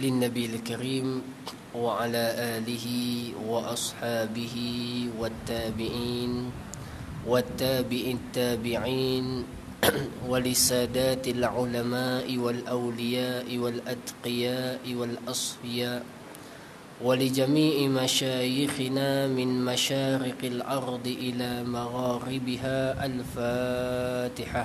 للنبي الكريم وعلى آله وأصحابه والتابعين والتابع التابعين ولسادات العلماء والأولياء والأتقياء والأصفياء ولجميع مشايخنا من مشارق الأرض إلى مغاربها الفاتحة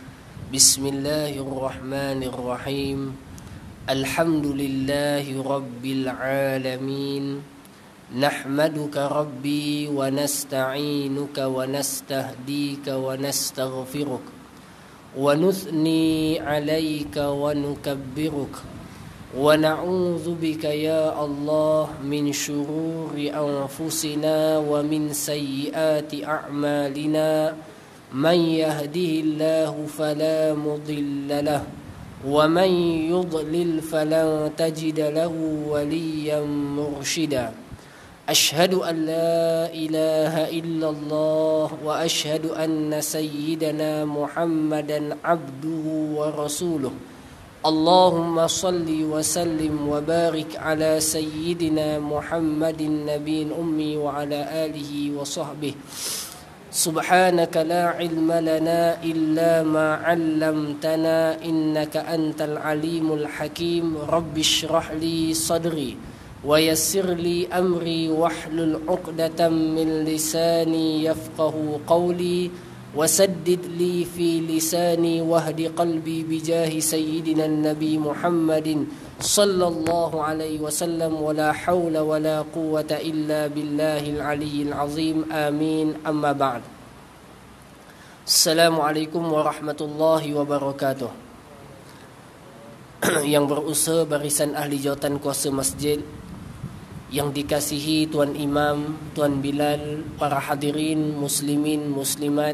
بسم الله الرحمن الرحيم الحمد لله رب العالمين نحمدك ربي ونستعينك ونستهديك ونستغفرك ونثني عليك ونكبرك ونعوذ بك يا الله من شرور انفسنا ومن سيئات اعمالنا من يهده الله فلا مضل له ومن يضلل فلن تجد له وليا مرشدا اشهد ان لا اله الا الله واشهد ان سيدنا محمدا عبده ورسوله اللهم صل وسلم وبارك على سيدنا محمد النبي الامي وعلى اله وصحبه سبحانك لا علم لنا إلا ما علمتنا إنك أنت العليم الحكيم رب اشرح لي صدري ويسر لي أمري واحلل عقدة من لساني يفقه قولي وسدد لي في لساني واهد قلبي بجاه سيدنا النبي محمد صلى الله عليه وسلم صلى الله عليه وسلم ولا حول ولا قوة إلا بالله العلي العظيم آمين أما بعد السلام عليكم ورحمة الله وبركاته yang berusaha barisan ahli jawatan kuasa masjid yang dikasihi Tuan Imam, Tuan Bilal, para hadirin, muslimin, muslimat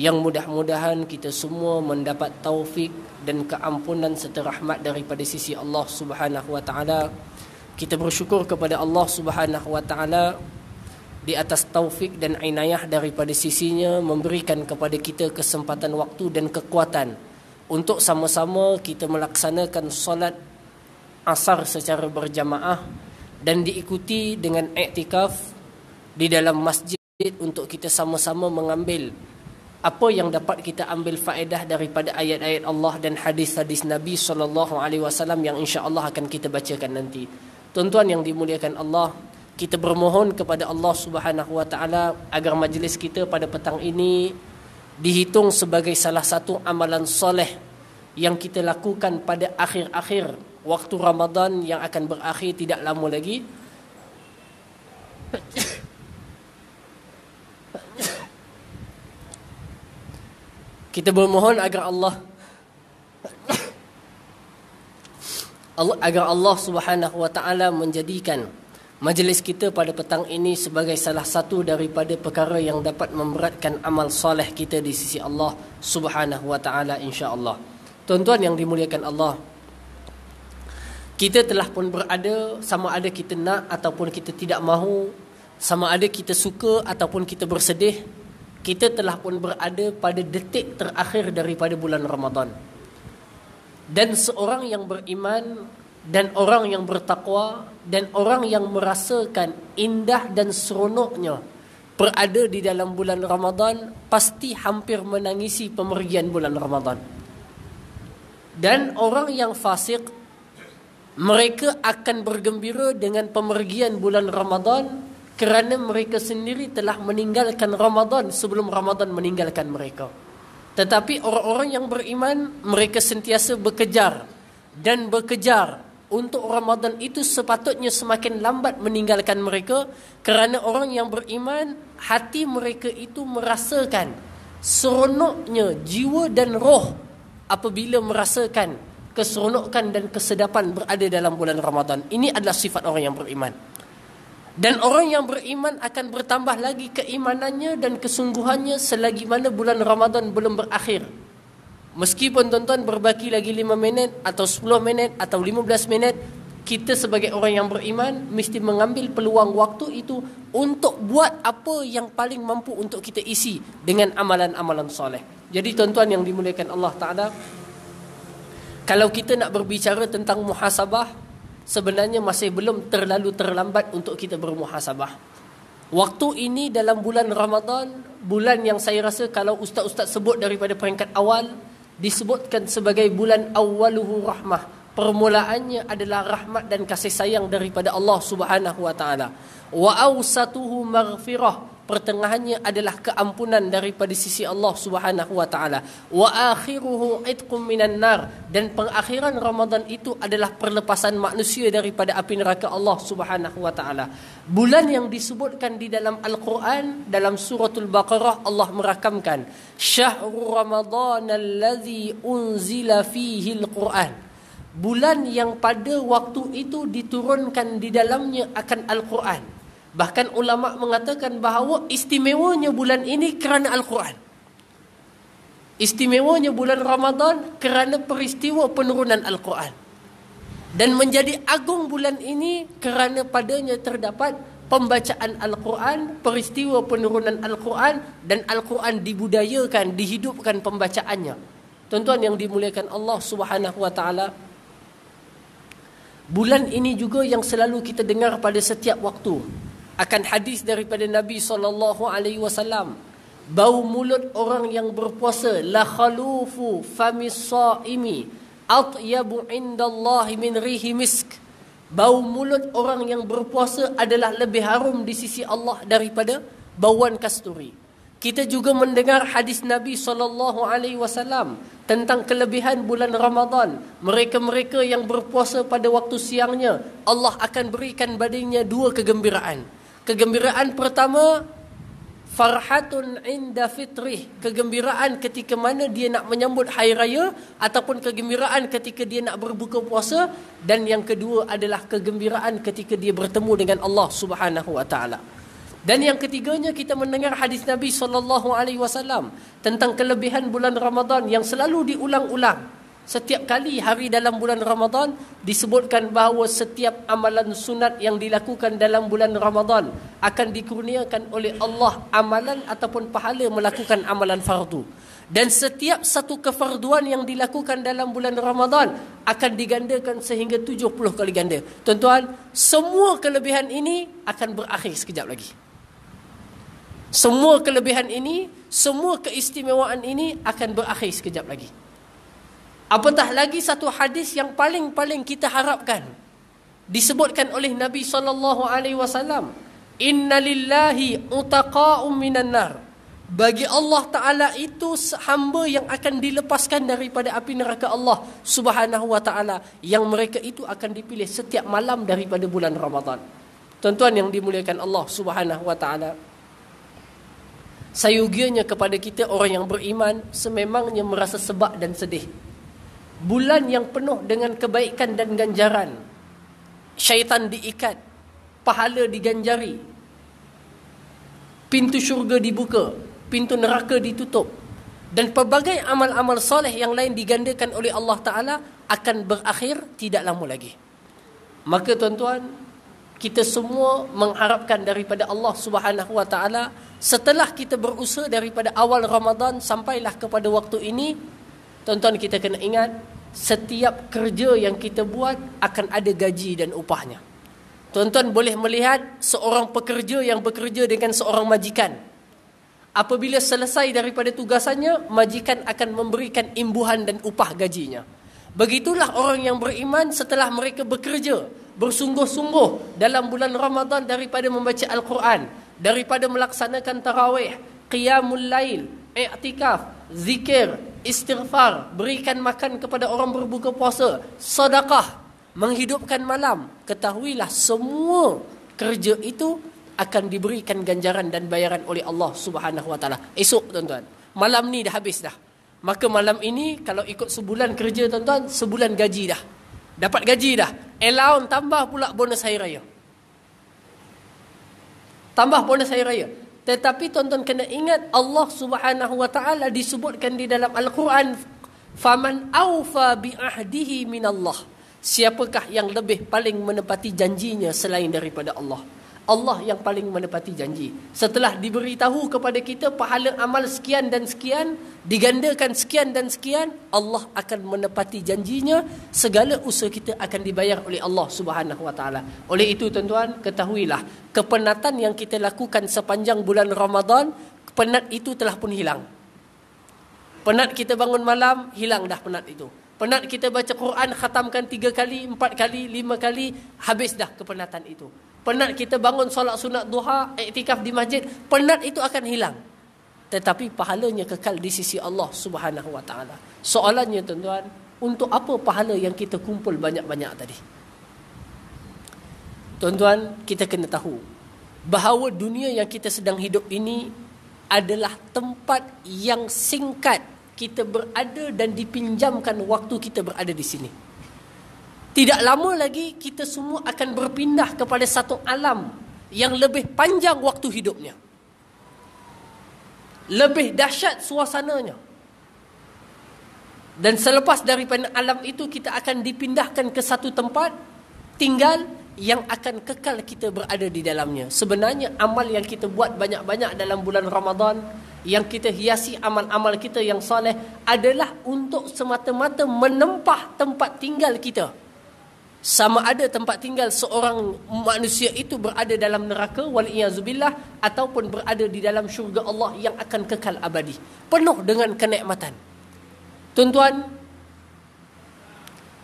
yang mudah-mudahan kita semua mendapat taufik dan keampunan serta rahmat daripada sisi Allah Subhanahu wa taala. Kita bersyukur kepada Allah Subhanahu wa taala di atas taufik dan inayah daripada sisinya memberikan kepada kita kesempatan waktu dan kekuatan untuk sama-sama kita melaksanakan solat asar secara berjamaah dan diikuti dengan iktikaf di dalam masjid untuk kita sama-sama mengambil apa yang dapat kita ambil faedah daripada ayat-ayat Allah dan hadis-hadis Nabi sallallahu alaihi wasallam yang insya-Allah akan kita bacakan nanti. Tuan-tuan yang dimuliakan Allah, kita bermohon kepada Allah Subhanahu wa taala agar majlis kita pada petang ini dihitung sebagai salah satu amalan soleh yang kita lakukan pada akhir-akhir waktu Ramadan yang akan berakhir tidak lama lagi. Kita bermohon agar Allah Allah agar Allah Subhanahu wa taala menjadikan majlis kita pada petang ini sebagai salah satu daripada perkara yang dapat memberatkan amal soleh kita di sisi Allah Subhanahu wa taala insya-Allah. Tuan-tuan yang dimuliakan Allah kita telah pun berada sama ada kita nak ataupun kita tidak mahu sama ada kita suka ataupun kita bersedih kita telah pun berada pada detik terakhir daripada bulan Ramadan. Dan seorang yang beriman dan orang yang bertakwa dan orang yang merasakan indah dan seronoknya berada di dalam bulan Ramadan pasti hampir menangisi pemergian bulan Ramadan. Dan orang yang fasik mereka akan bergembira dengan pemergian bulan Ramadan kerana mereka sendiri telah meninggalkan Ramadan sebelum Ramadan meninggalkan mereka. Tetapi orang-orang yang beriman mereka sentiasa berkejar dan berkejar untuk Ramadan itu sepatutnya semakin lambat meninggalkan mereka kerana orang yang beriman hati mereka itu merasakan seronoknya jiwa dan roh apabila merasakan keseronokan dan kesedapan berada dalam bulan Ramadan. Ini adalah sifat orang yang beriman. Dan orang yang beriman akan bertambah lagi keimanannya dan kesungguhannya selagi mana bulan Ramadan belum berakhir. Meskipun tuan-tuan berbaki lagi 5 minit atau 10 minit atau 15 minit, kita sebagai orang yang beriman mesti mengambil peluang waktu itu untuk buat apa yang paling mampu untuk kita isi dengan amalan-amalan soleh. Jadi tuan-tuan yang dimuliakan Allah Ta'ala, kalau kita nak berbicara tentang muhasabah, sebenarnya masih belum terlalu terlambat untuk kita bermuhasabah. Waktu ini dalam bulan Ramadan, bulan yang saya rasa kalau ustaz-ustaz sebut daripada peringkat awal, disebutkan sebagai bulan awaluhu rahmah. Permulaannya adalah rahmat dan kasih sayang daripada Allah Subhanahu wa taala. Wa awsatuhu maghfirah pertengahannya adalah keampunan daripada sisi Allah Subhanahu wa taala wa akhiruhu itqum minan nar dan pengakhiran Ramadan itu adalah perlepasan manusia daripada api neraka Allah Subhanahu wa taala bulan yang disebutkan di dalam al-Quran dalam suratul baqarah Allah merakamkan syahrul ramadan allazi unzila fihi al-Quran bulan yang pada waktu itu diturunkan di dalamnya akan al-Quran Bahkan ulama mengatakan bahawa istimewanya bulan ini kerana Al-Quran. Istimewanya bulan Ramadan kerana peristiwa penurunan Al-Quran. Dan menjadi agung bulan ini kerana padanya terdapat pembacaan Al-Quran, peristiwa penurunan Al-Quran dan Al-Quran dibudayakan, dihidupkan pembacaannya. Tuan-tuan yang dimuliakan Allah Subhanahu wa taala. Bulan ini juga yang selalu kita dengar pada setiap waktu akan hadis daripada Nabi sallallahu alaihi wasallam bau mulut orang yang berpuasa la khalufu famis saimi atyabu indallahi min rihi misk bau mulut orang yang berpuasa adalah lebih harum di sisi Allah daripada bauan kasturi kita juga mendengar hadis Nabi sallallahu alaihi wasallam tentang kelebihan bulan Ramadan mereka-mereka yang berpuasa pada waktu siangnya Allah akan berikan badannya dua kegembiraan Kegembiraan pertama farhatun inda Fitrih, kegembiraan ketika mana dia nak menyambut hari raya ataupun kegembiraan ketika dia nak berbuka puasa dan yang kedua adalah kegembiraan ketika dia bertemu dengan Allah Subhanahu wa taala. Dan yang ketiganya kita mendengar hadis Nabi sallallahu alaihi wasallam tentang kelebihan bulan Ramadan yang selalu diulang-ulang. Setiap kali hari dalam bulan Ramadan disebutkan bahawa setiap amalan sunat yang dilakukan dalam bulan Ramadan akan dikurniakan oleh Allah amalan ataupun pahala melakukan amalan fardu. Dan setiap satu kefarduan yang dilakukan dalam bulan Ramadan akan digandakan sehingga 70 kali ganda. Tuan-tuan, semua kelebihan ini akan berakhir sekejap lagi. Semua kelebihan ini, semua keistimewaan ini akan berakhir sekejap lagi. Apatah lagi satu hadis yang paling-paling kita harapkan disebutkan oleh Nabi sallallahu alaihi wasallam innalillahi utaqa'um minan nar bagi Allah taala itu hamba yang akan dilepaskan daripada api neraka Allah subhanahu wa taala yang mereka itu akan dipilih setiap malam daripada bulan Ramadan tuan-tuan yang dimuliakan Allah subhanahu wa taala sayugianya kepada kita orang yang beriman sememangnya merasa sebab dan sedih bulan yang penuh dengan kebaikan dan ganjaran. Syaitan diikat, pahala diganjari. Pintu syurga dibuka, pintu neraka ditutup. Dan pelbagai amal-amal soleh yang lain digandakan oleh Allah Ta'ala akan berakhir tidak lama lagi. Maka tuan-tuan, kita semua mengharapkan daripada Allah Subhanahu Wa Ta'ala setelah kita berusaha daripada awal Ramadan sampailah kepada waktu ini Tuan-tuan kita kena ingat setiap kerja yang kita buat akan ada gaji dan upahnya. Tuan-tuan boleh melihat seorang pekerja yang bekerja dengan seorang majikan. Apabila selesai daripada tugasannya, majikan akan memberikan imbuhan dan upah gajinya. Begitulah orang yang beriman setelah mereka bekerja bersungguh-sungguh dalam bulan Ramadan daripada membaca Al-Quran, daripada melaksanakan tarawih, qiyamul lail, i'tikaf, zikir, istighfar, berikan makan kepada orang berbuka puasa, sedekah, menghidupkan malam, ketahuilah semua kerja itu akan diberikan ganjaran dan bayaran oleh Allah Subhanahu wa taala. Esok tuan-tuan, malam ni dah habis dah. Maka malam ini kalau ikut sebulan kerja tuan-tuan, sebulan gaji dah. Dapat gaji dah. Elaun tambah pula bonus hari raya. Tambah bonus hari raya. Tetapi tuan-tuan kena ingat Allah Subhanahu wa taala disebutkan di dalam Al-Quran faman awfa bi ahdihi min Allah. Siapakah yang lebih paling menepati janjinya selain daripada Allah? Allah yang paling menepati janji. Setelah diberitahu kepada kita pahala amal sekian dan sekian, digandakan sekian dan sekian, Allah akan menepati janjinya, segala usaha kita akan dibayar oleh Allah Subhanahu wa taala. Oleh itu tuan-tuan, ketahuilah, kepenatan yang kita lakukan sepanjang bulan Ramadan, penat itu telah pun hilang. Penat kita bangun malam, hilang dah penat itu. Penat kita baca Quran, khatamkan tiga kali, empat kali, lima kali, habis dah kepenatan itu. Penat kita bangun solat sunat duha, iktikaf di masjid, penat itu akan hilang. Tetapi pahalanya kekal di sisi Allah Subhanahu wa taala. Soalannya tuan-tuan, untuk apa pahala yang kita kumpul banyak-banyak tadi? Tuan-tuan, kita kena tahu bahawa dunia yang kita sedang hidup ini adalah tempat yang singkat kita berada dan dipinjamkan waktu kita berada di sini. Tidak lama lagi kita semua akan berpindah kepada satu alam yang lebih panjang waktu hidupnya. Lebih dahsyat suasananya. Dan selepas daripada alam itu kita akan dipindahkan ke satu tempat tinggal yang akan kekal kita berada di dalamnya. Sebenarnya amal yang kita buat banyak-banyak dalam bulan Ramadan yang kita hiasi amal-amal kita yang soleh adalah untuk semata-mata menempah tempat tinggal kita sama ada tempat tinggal seorang manusia itu berada dalam neraka waliyazubillah ataupun berada di dalam syurga Allah yang akan kekal abadi penuh dengan kenikmatan tuan-tuan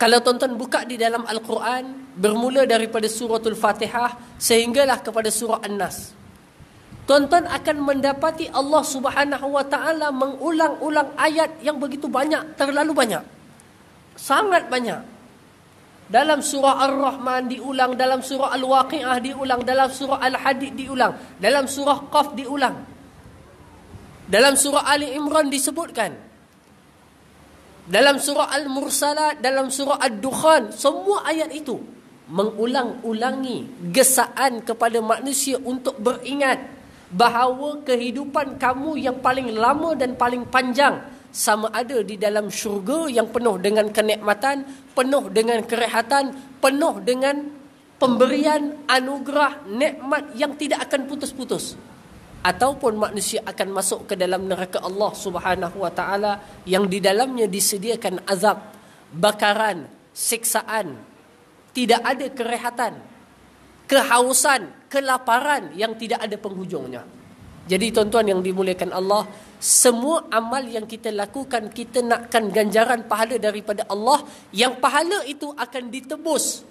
kalau tuan-tuan buka di dalam Al-Quran bermula daripada suratul Fatihah sehinggalah kepada surah An-Nas tuan-tuan akan mendapati Allah Subhanahu wa taala mengulang-ulang ayat yang begitu banyak terlalu banyak sangat banyak dalam surah Ar-Rahman diulang, dalam surah Al-Waqi'ah diulang, dalam surah Al-Hadid diulang, dalam surah Qaf diulang. Dalam surah Ali Imran disebutkan. Dalam surah Al-Mursalat, dalam surah Ad-Dukhan, semua ayat itu mengulang-ulangi gesaan kepada manusia untuk beringat bahawa kehidupan kamu yang paling lama dan paling panjang sama ada di dalam syurga yang penuh dengan kenikmatan, penuh dengan kerehatan, penuh dengan pemberian anugerah nikmat yang tidak akan putus-putus ataupun manusia akan masuk ke dalam neraka Allah Subhanahu wa taala yang di dalamnya disediakan azab, bakaran, siksaan, tidak ada kerehatan, kehausan, kelaparan yang tidak ada penghujungnya. Jadi tuan-tuan yang dimuliakan Allah, semua amal yang kita lakukan kita nakkan ganjaran pahala daripada Allah yang pahala itu akan ditebus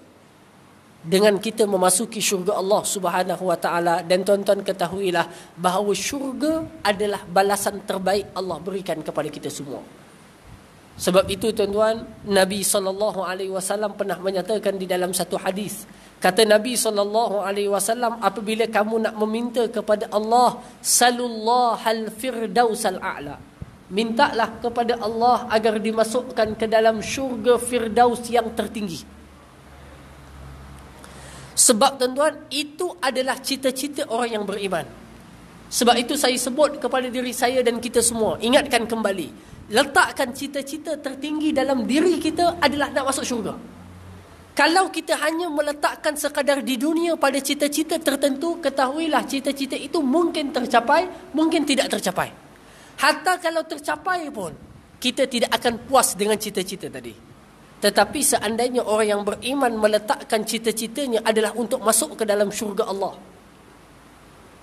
dengan kita memasuki syurga Allah Subhanahu wa taala dan tuan-tuan ketahuilah bahawa syurga adalah balasan terbaik Allah berikan kepada kita semua. Sebab itu tuan-tuan Nabi saw pernah menyatakan di dalam satu hadis Kata Nabi SAW, apabila kamu nak meminta kepada Allah, salullahal firdausal a'la. Mintalah kepada Allah agar dimasukkan ke dalam syurga firdaus yang tertinggi. Sebab tuan-tuan, itu adalah cita-cita orang yang beriman. Sebab itu saya sebut kepada diri saya dan kita semua, ingatkan kembali. Letakkan cita-cita tertinggi dalam diri kita adalah nak masuk syurga. Kalau kita hanya meletakkan sekadar di dunia pada cita-cita tertentu, ketahuilah cita-cita itu mungkin tercapai, mungkin tidak tercapai. Hatta kalau tercapai pun, kita tidak akan puas dengan cita-cita tadi. Tetapi seandainya orang yang beriman meletakkan cita-citanya adalah untuk masuk ke dalam syurga Allah.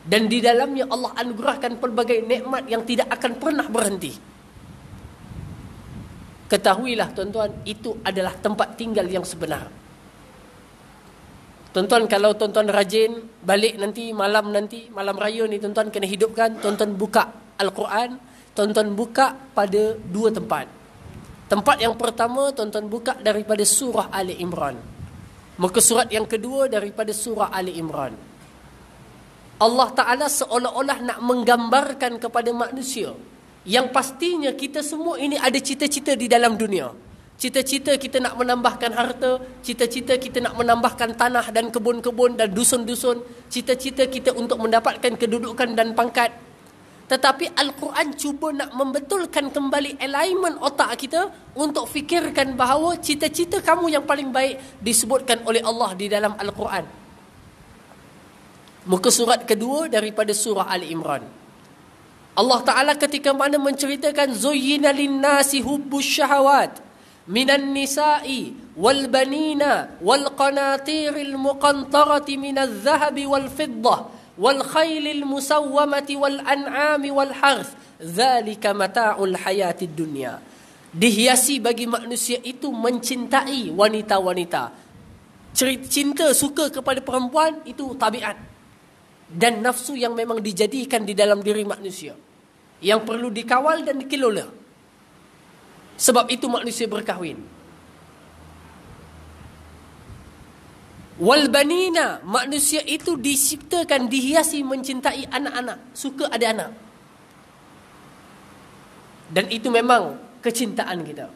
Dan di dalamnya Allah anugerahkan pelbagai nikmat yang tidak akan pernah berhenti. Ketahuilah tuan-tuan, itu adalah tempat tinggal yang sebenar. Tuan-tuan kalau tuan-tuan rajin balik nanti malam nanti malam raya ni tuan-tuan kena hidupkan tuan-tuan buka Al-Quran tuan-tuan buka pada dua tempat. Tempat yang pertama tuan-tuan buka daripada surah Ali Imran. Maka surat yang kedua daripada surah Ali Imran. Allah Taala seolah-olah nak menggambarkan kepada manusia yang pastinya kita semua ini ada cita-cita di dalam dunia. Cita-cita kita nak menambahkan harta, cita-cita kita nak menambahkan tanah dan kebun-kebun dan dusun-dusun, cita-cita kita untuk mendapatkan kedudukan dan pangkat. Tetapi Al-Quran cuba nak membetulkan kembali alignment otak kita untuk fikirkan bahawa cita-cita kamu yang paling baik disebutkan oleh Allah di dalam Al-Quran. Muka surat kedua daripada surah Ali Imran. Allah Ta'ala ketika mana menceritakan Zuyina linnasi hubbus syahawat. من النساء والبنين والقناطير المقنطرة من الذهب والفضة والخيل المسومة والأنعام والحرث ذلك متاع الحياة الدنيا dihiasi bagi manusia itu mencintai wanita-wanita. Cinta suka kepada perempuan itu tabiat. Dan nafsu yang memang dijadikan di dalam diri manusia. Yang perlu dikawal dan dikelola. Sebab itu manusia berkahwin. Walbanina, manusia itu diciptakan, dihiasi mencintai anak-anak. Suka ada anak. Dan itu memang kecintaan kita.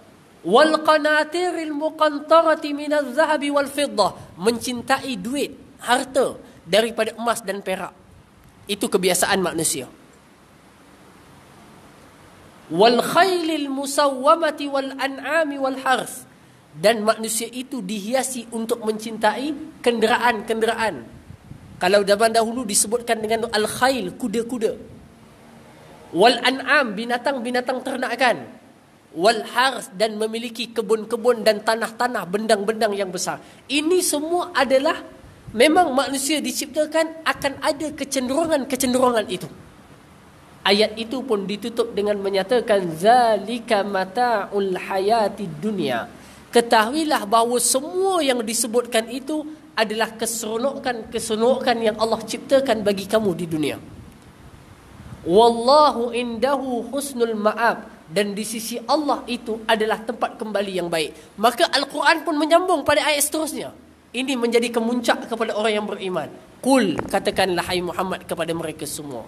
Wal qanatiril muqantarati minaz zahabi wal fiddah mencintai duit harta daripada emas dan perak itu kebiasaan manusia wal khailil musawwamati wal an'ami wal harf dan manusia itu dihiasi untuk mencintai kenderaan-kenderaan kalau zaman dahulu disebutkan dengan al khail kuda-kuda wal an'am binatang-binatang ternakan wal harf dan memiliki kebun-kebun dan tanah-tanah bendang-bendang yang besar ini semua adalah memang manusia diciptakan akan ada kecenderungan-kecenderungan itu Ayat itu pun ditutup dengan menyatakan zalika mataul hayati dunia. Ketahuilah bahawa semua yang disebutkan itu adalah keseronokan-keseronokan yang Allah ciptakan bagi kamu di dunia. Wallahu indahu husnul ma'ab dan di sisi Allah itu adalah tempat kembali yang baik. Maka Al-Quran pun menyambung pada ayat seterusnya. Ini menjadi kemuncak kepada orang yang beriman. Kul katakanlah hai Muhammad kepada mereka semua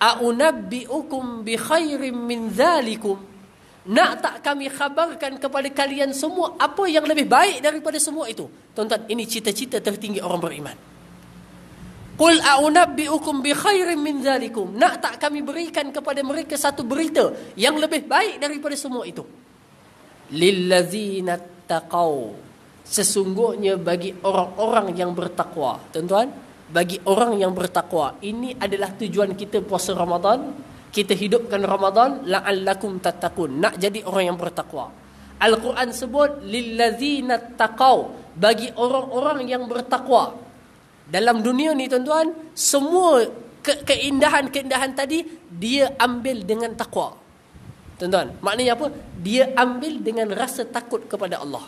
aunabbiukum bi khairin min dhalikum nak tak kami khabarkan kepada kalian semua apa yang lebih baik daripada semua itu tuan ini cita-cita tertinggi orang beriman Qul a'unabbi'ukum bi khairin min dhalikum. Nak tak kami berikan kepada mereka satu berita yang lebih baik daripada semua itu. Lillazina taqaw. Sesungguhnya bagi orang-orang yang bertakwa. Tuan-tuan, bagi orang yang bertakwa. Ini adalah tujuan kita puasa Ramadan. Kita hidupkan Ramadan la'allakum tattaqun. Nak jadi orang yang bertakwa. Al-Quran sebut lillazina taqau bagi orang-orang yang bertakwa. Dalam dunia ni tuan-tuan, semua ke- keindahan-keindahan tadi dia ambil dengan takwa. Tuan-tuan, maknanya apa? Dia ambil dengan rasa takut kepada Allah.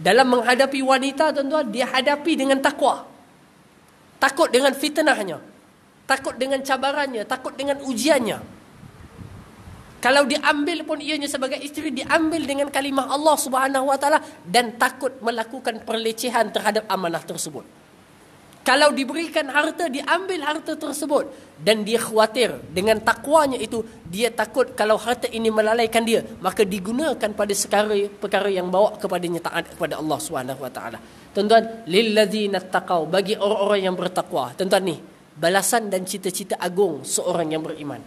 Dalam menghadapi wanita tuan-tuan, dia hadapi dengan takwa. Takut dengan fitnahnya. Takut dengan cabarannya. Takut dengan ujiannya. Kalau diambil pun ianya sebagai isteri. Diambil dengan kalimah Allah subhanahu wa ta'ala. Dan takut melakukan perlecehan terhadap amanah tersebut. Kalau diberikan harta, diambil harta tersebut. Dan dia khawatir dengan takwanya itu. Dia takut kalau harta ini melalaikan dia. Maka digunakan pada sekara, perkara yang bawa kepada nyataan kepada Allah SWT. Tuan-tuan, lillazina taqaw. Bagi orang-orang yang bertakwa. Tuan-tuan ni, balasan dan cita-cita agung seorang yang beriman.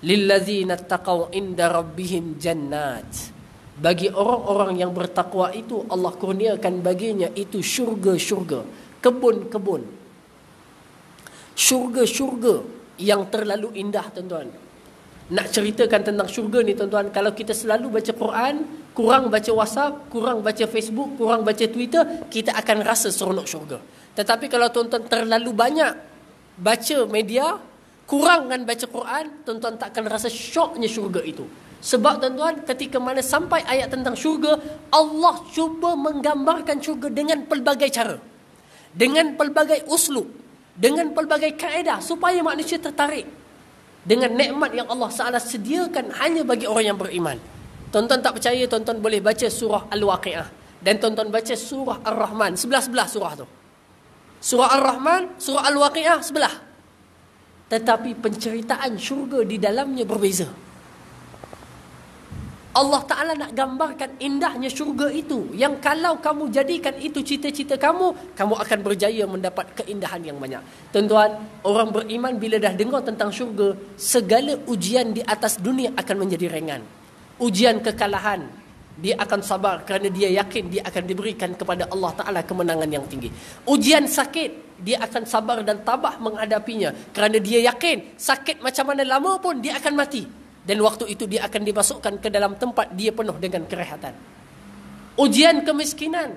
Lillazina taqaw inda rabbihim jannat. Bagi orang-orang yang bertakwa itu, Allah kurniakan baginya itu syurga-syurga. syurga syurga kebun-kebun. Syurga-syurga yang terlalu indah tuan-tuan. Nak ceritakan tentang syurga ni tuan-tuan, kalau kita selalu baca Quran, kurang baca WhatsApp, kurang baca Facebook, kurang baca Twitter, kita akan rasa seronok syurga. Tetapi kalau tuan-tuan terlalu banyak baca media, kurang kan baca Quran, tuan-tuan tak akan rasa syoknya syurga itu. Sebab tuan-tuan ketika mana sampai ayat tentang syurga, Allah cuba menggambarkan syurga dengan pelbagai cara dengan pelbagai uslu, dengan pelbagai kaedah supaya manusia tertarik dengan nikmat yang Allah Taala sediakan hanya bagi orang yang beriman. Tonton tak percaya tonton boleh baca surah Al-Waqiah dan tonton baca surah Ar-Rahman sebelah-sebelah surah tu. Surah Ar-Rahman, surah Al-Waqiah sebelah. Tetapi penceritaan syurga di dalamnya berbeza. Allah Ta'ala nak gambarkan indahnya syurga itu. Yang kalau kamu jadikan itu cita-cita kamu, kamu akan berjaya mendapat keindahan yang banyak. Tuan-tuan, orang beriman bila dah dengar tentang syurga, segala ujian di atas dunia akan menjadi ringan. Ujian kekalahan, dia akan sabar kerana dia yakin dia akan diberikan kepada Allah Ta'ala kemenangan yang tinggi. Ujian sakit, dia akan sabar dan tabah menghadapinya kerana dia yakin sakit macam mana lama pun dia akan mati dan waktu itu dia akan dimasukkan ke dalam tempat dia penuh dengan kerehatan. Ujian kemiskinan.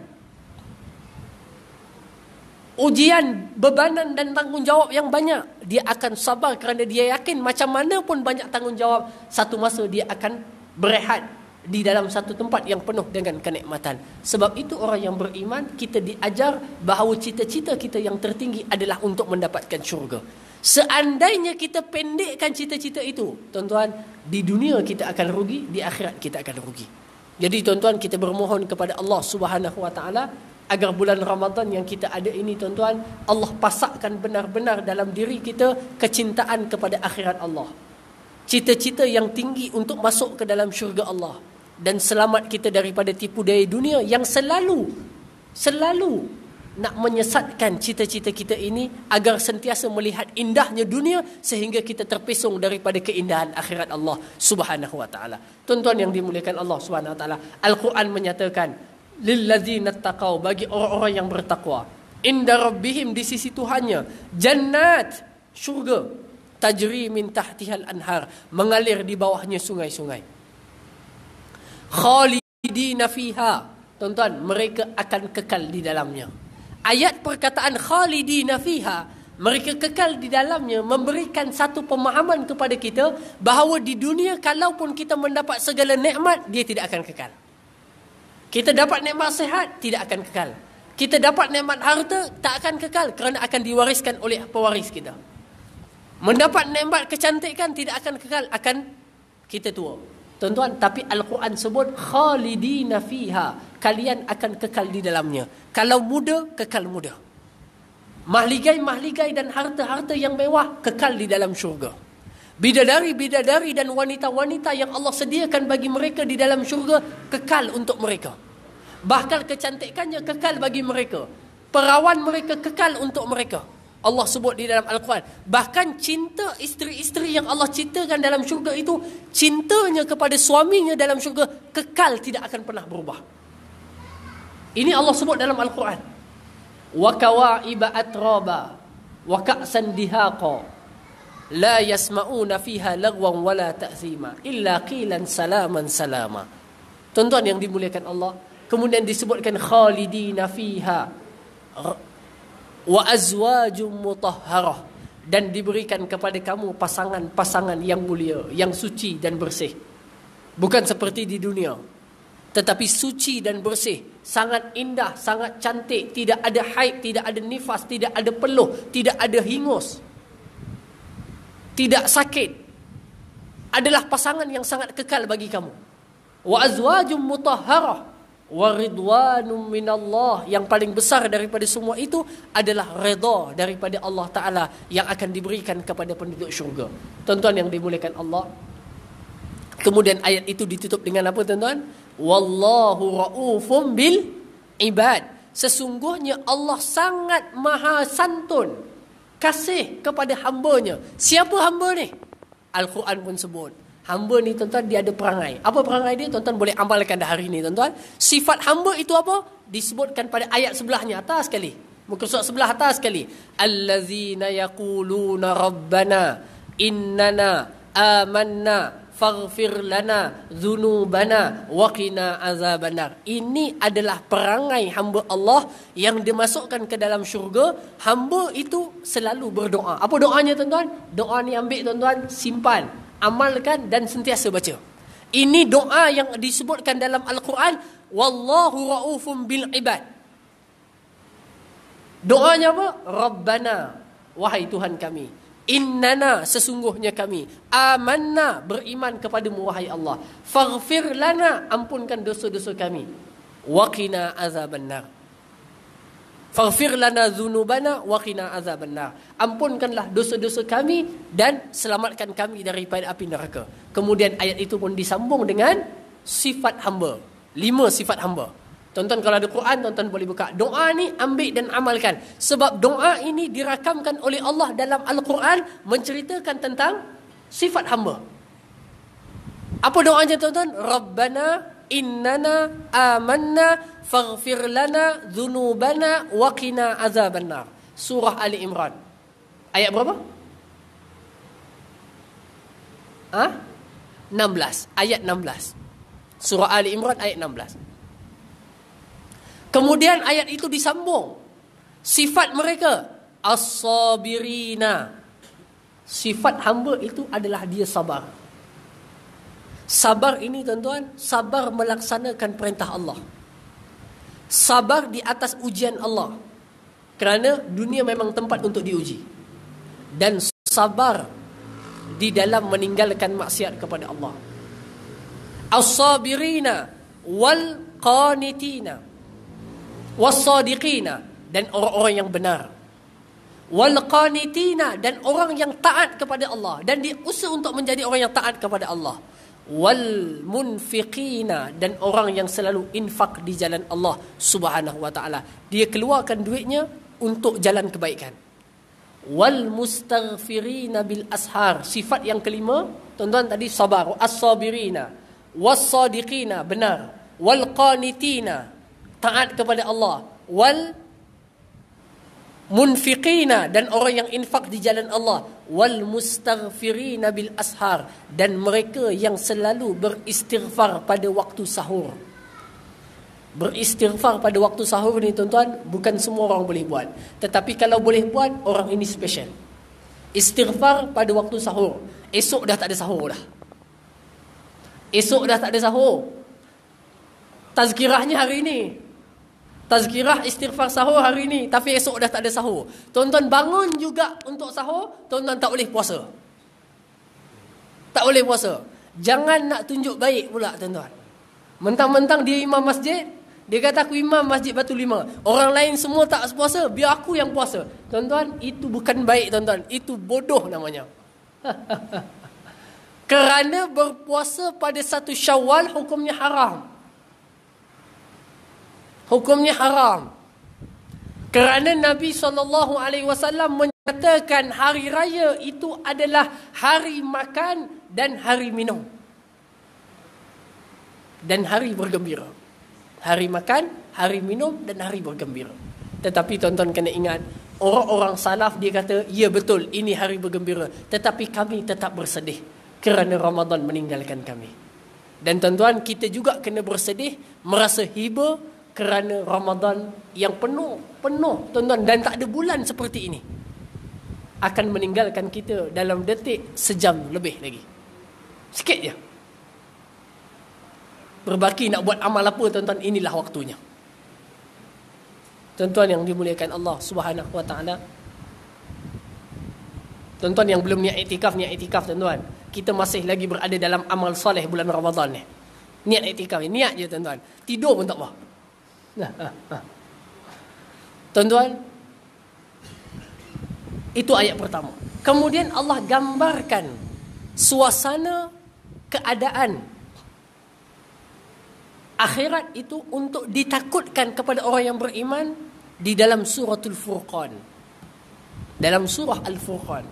Ujian bebanan dan tanggungjawab yang banyak. Dia akan sabar kerana dia yakin macam mana pun banyak tanggungjawab. Satu masa dia akan berehat di dalam satu tempat yang penuh dengan kenikmatan. Sebab itu orang yang beriman kita diajar bahawa cita-cita kita yang tertinggi adalah untuk mendapatkan syurga. Seandainya kita pendekkan cita-cita itu, tuan-tuan, di dunia kita akan rugi, di akhirat kita akan rugi. Jadi tuan-tuan, kita bermohon kepada Allah Subhanahu wa taala agar bulan Ramadan yang kita ada ini tuan-tuan, Allah pasakkan benar-benar dalam diri kita kecintaan kepada akhirat Allah. Cita-cita yang tinggi untuk masuk ke dalam syurga Allah dan selamat kita daripada tipu daya dunia yang selalu selalu nak menyesatkan cita-cita kita ini agar sentiasa melihat indahnya dunia sehingga kita terpesong daripada keindahan akhirat Allah Subhanahu wa taala. Tuan-tuan yang dimuliakan Allah Subhanahu wa taala, Al-Quran menyatakan lilladzina taqau bagi orang-orang yang bertakwa. Inda rabbihim di sisi Tuhannya jannat syurga tajri min tahtihal anhar mengalir di bawahnya sungai-sungai. Khalidina fiha Tuan-tuan, mereka akan kekal di dalamnya ayat perkataan khalidina fiha mereka kekal di dalamnya memberikan satu pemahaman kepada kita bahawa di dunia kalaupun kita mendapat segala nikmat dia tidak akan kekal kita dapat nikmat sehat tidak akan kekal kita dapat nikmat harta tak akan kekal kerana akan diwariskan oleh pewaris kita mendapat nikmat kecantikan tidak akan kekal akan kita tua tuan-tuan tapi al-Quran sebut khalidina fiha kalian akan kekal di dalamnya. Kalau muda, kekal muda. Mahligai-mahligai dan harta-harta yang mewah kekal di dalam syurga. Bidadari-bidadari dan wanita-wanita yang Allah sediakan bagi mereka di dalam syurga kekal untuk mereka. Bahkan kecantikannya kekal bagi mereka. Perawan mereka kekal untuk mereka. Allah sebut di dalam Al-Quran. Bahkan cinta isteri-isteri yang Allah ceritakan dalam syurga itu, cintanya kepada suaminya dalam syurga kekal tidak akan pernah berubah. Ini Allah sebut dalam Al-Quran. Wa kawa'iba atraba wa ka'san dihaqa la yasma'una fiha lagwan wala ta'thima illa qilan salaman salama. Tuan-tuan yang dimuliakan Allah, kemudian disebutkan khalidina fiha wa azwajum mutahharah dan diberikan kepada kamu pasangan-pasangan yang mulia, yang suci dan bersih. Bukan seperti di dunia tetapi suci dan bersih sangat indah sangat cantik tidak ada haid tidak ada nifas tidak ada peluh tidak ada hingus tidak sakit adalah pasangan yang sangat kekal bagi kamu wa azwajum mutahharah wa ridwanum minallah yang paling besar daripada semua itu adalah redha daripada Allah taala yang akan diberikan kepada penduduk syurga tuan-tuan yang dimulakan Allah kemudian ayat itu ditutup dengan apa tuan-tuan Wallahu ra'ufum bil ibad. Sesungguhnya Allah sangat maha santun. Kasih kepada hambanya. Siapa hamba ni? Al-Quran pun sebut. Hamba ni tuan-tuan dia ada perangai. Apa perangai dia tuan-tuan boleh amalkan dah hari ni tuan-tuan. Sifat hamba itu apa? Disebutkan pada ayat sebelahnya atas sekali. Muka surat sebelah atas sekali. Allazina yaquluna rabbana innana amanna faghfir lana dhunubana wa qina azabannar. Ini adalah perangai hamba Allah yang dimasukkan ke dalam syurga. Hamba itu selalu berdoa. Apa doanya tuan-tuan? Doa ni ambil tuan-tuan, simpan, amalkan dan sentiasa baca. Ini doa yang disebutkan dalam Al-Quran, wallahu raufum bil ibad. Doanya apa? Rabbana, wahai Tuhan kami, Innana sesungguhnya kami amanna beriman kepadamu wahai Allah faghfir lana ampunkan dosa-dosa kami waqina azabannar faghfir lana dhunubana waqina azabannar ampunkanlah dosa-dosa kami dan selamatkan kami daripada api neraka kemudian ayat itu pun disambung dengan sifat hamba lima sifat hamba Tonton kalau ada Quran, tonton boleh buka. Doa ni ambil dan amalkan. Sebab doa ini dirakamkan oleh Allah dalam Al-Quran menceritakan tentang sifat hamba. Apa doanya tonton? Rabbana innana amanna faghfir lana dhunubana wa qina azabannar. Surah Ali Imran. Ayat berapa? Ha? 16. Ayat 16. Surah Ali Imran ayat 16. Kemudian ayat itu disambung. Sifat mereka. As-sabirina. Sifat hamba itu adalah dia sabar. Sabar ini tuan-tuan. Sabar melaksanakan perintah Allah. Sabar di atas ujian Allah. Kerana dunia memang tempat untuk diuji. Dan sabar di dalam meninggalkan maksiat kepada Allah. As-sabirina wal-qanitina wasadiqina dan orang-orang yang benar wal qanitina dan orang yang taat kepada Allah dan diusah untuk menjadi orang yang taat kepada Allah wal munfiqina dan orang yang selalu infak di jalan Allah Subhanahu wa taala dia keluarkan duitnya untuk jalan kebaikan wal mustaghfirina bil ashar sifat yang kelima tuan-tuan tadi sabar as-sabirina was-sadiqina benar wal qanitina taat kepada Allah wal munfiqina dan orang yang infak di jalan Allah wal mustaghfirina bil ashar dan mereka yang selalu beristighfar pada waktu sahur Beristighfar pada waktu sahur ni tuan-tuan Bukan semua orang boleh buat Tetapi kalau boleh buat orang ini special Istighfar pada waktu sahur Esok dah tak ada sahur dah Esok dah tak ada sahur Tazkirahnya hari ini Tazkirah istighfar sahur hari ini, Tapi esok dah tak ada sahur Tuan-tuan bangun juga untuk sahur Tuan-tuan tak boleh puasa Tak boleh puasa Jangan nak tunjuk baik pula tuan-tuan Mentang-mentang dia imam masjid Dia kata aku imam masjid batu lima Orang lain semua tak puasa Biar aku yang puasa Tuan-tuan itu bukan baik tuan-tuan Itu bodoh namanya Kerana berpuasa pada satu syawal Hukumnya haram hukumnya haram. Kerana Nabi SAW menyatakan hari raya itu adalah hari makan dan hari minum. Dan hari bergembira. Hari makan, hari minum dan hari bergembira. Tetapi tuan-tuan kena ingat, orang-orang salaf dia kata, ya betul ini hari bergembira. Tetapi kami tetap bersedih kerana Ramadan meninggalkan kami. Dan tuan-tuan kita juga kena bersedih, merasa hibur kerana Ramadan yang penuh penuh tuan-tuan dan tak ada bulan seperti ini akan meninggalkan kita dalam detik sejam lebih lagi sikit je berbaki nak buat amal apa tuan-tuan inilah waktunya tuan-tuan yang dimuliakan Allah Subhanahu wa taala tuan-tuan yang belum niat itikaf niat itikaf tuan-tuan kita masih lagi berada dalam amal soleh bulan Ramadan ni niat itikaf ni niat je tuan-tuan tidur pun tak apa Tuan-tuan, itu ayat pertama. Kemudian Allah gambarkan suasana keadaan akhirat itu untuk ditakutkan kepada orang yang beriman di dalam suratul furqan dalam surah al-furqan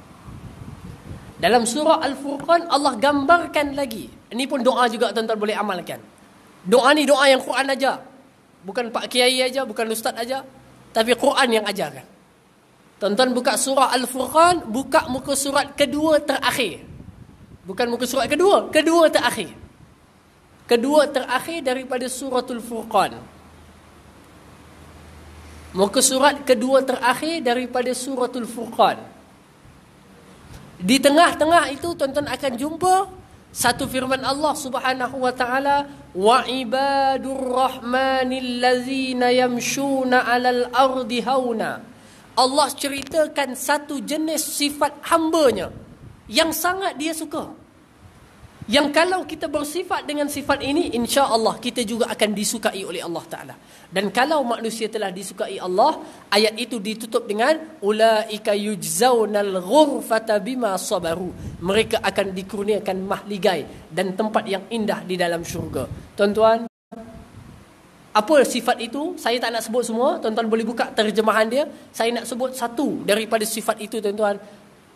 dalam surah al-furqan Allah gambarkan lagi ini pun doa juga tuan-tuan boleh amalkan doa ni doa yang Quran ajar bukan pak kiai aja bukan ustaz aja tapi Quran yang ajarkan Tonton buka surah al-furqan buka muka surat kedua terakhir bukan muka surat kedua kedua terakhir kedua terakhir daripada suratul furqan muka surat kedua terakhir daripada suratul furqan di tengah-tengah itu tonton akan jumpa satu firman Allah Subhanahu wa taala wa ibadur rahmanil ladzina yamshuna 'alal ardi hauna Allah ceritakan satu jenis sifat hambanya yang sangat dia suka yang kalau kita bersifat dengan sifat ini insya-Allah kita juga akan disukai oleh Allah Taala. Dan kalau manusia telah disukai Allah, ayat itu ditutup dengan ulaika nal ghurfata bima sabaru. Mereka akan dikurniakan mahligai dan tempat yang indah di dalam syurga. Tuan-tuan, apa sifat itu? Saya tak nak sebut semua, tuan-tuan boleh buka terjemahan dia. Saya nak sebut satu daripada sifat itu tuan-tuan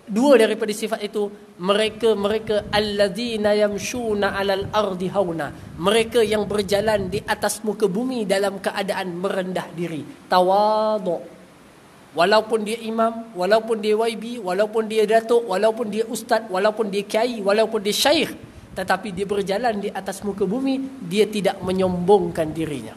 dua daripada sifat itu mereka mereka alladzina yamshuna alal ardi hauna mereka yang berjalan di atas muka bumi dalam keadaan merendah diri tawadhu walaupun dia imam walaupun dia YB walaupun dia datuk walaupun dia ustaz walaupun dia kiai walaupun dia syaikh tetapi dia berjalan di atas muka bumi dia tidak menyombongkan dirinya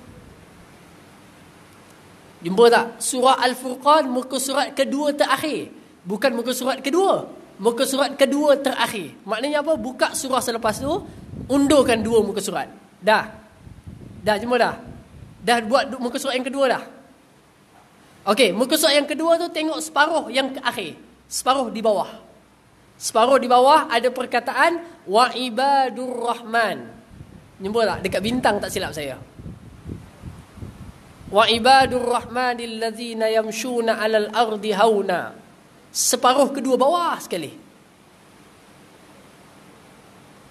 jumpa tak surah al-furqan muka surat kedua terakhir Bukan muka surat kedua. Muka surat kedua terakhir. Maknanya apa? Buka surah selepas tu, undurkan dua muka surat. Dah. Dah cuma dah. Dah buat muka surat yang kedua dah. Okey, muka surat yang kedua tu tengok separuh yang akhir. Separuh di bawah. Separuh di bawah ada perkataan wa ibadur rahman. Nampak tak dekat bintang tak silap saya. Wa ibadur rahmanil ladzina yamshuna 'alal ardi hauna separuh kedua bawah sekali.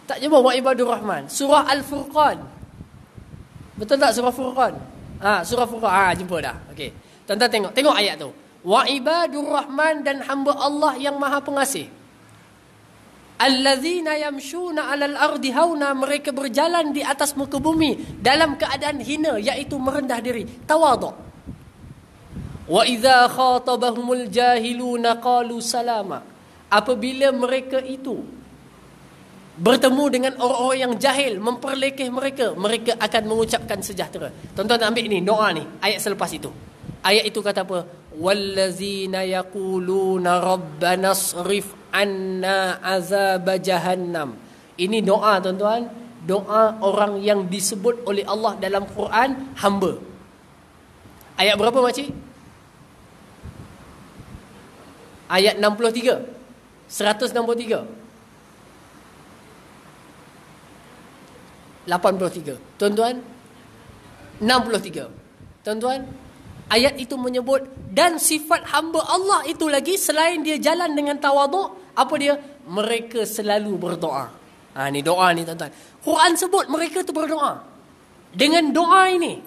Tak jumpa buat ibadur Rahman. Surah Al-Furqan. Betul tak surah Furqan? Ha, surah Furqan. Ha, jumpa dah. okay. Tuan-tuan tengok. Tengok ayat tu. Wa ibadur Rahman dan hamba Allah yang maha pengasih. Allazina yamshuna alal ardi hauna mereka berjalan di atas muka bumi dalam keadaan hina iaitu merendah diri tawaduk Wa idza khatabahumul jahiluna qalu salama. Apabila mereka itu bertemu dengan orang-orang yang jahil memperlekeh mereka, mereka akan mengucapkan sejahtera. Tonton ambil ni doa ni ayat selepas itu. Ayat itu kata apa? Wallazina yaquluna rabbana srif anna azab jahannam. Ini doa tuan-tuan, doa orang yang disebut oleh Allah dalam Quran hamba. Ayat berapa mak ayat 63 163 83 tuan-tuan 63 tuan-tuan ayat itu menyebut dan sifat hamba Allah itu lagi selain dia jalan dengan tawaduk apa dia mereka selalu berdoa ha ni doa ni tuan-tuan Quran sebut mereka tu berdoa dengan doa ini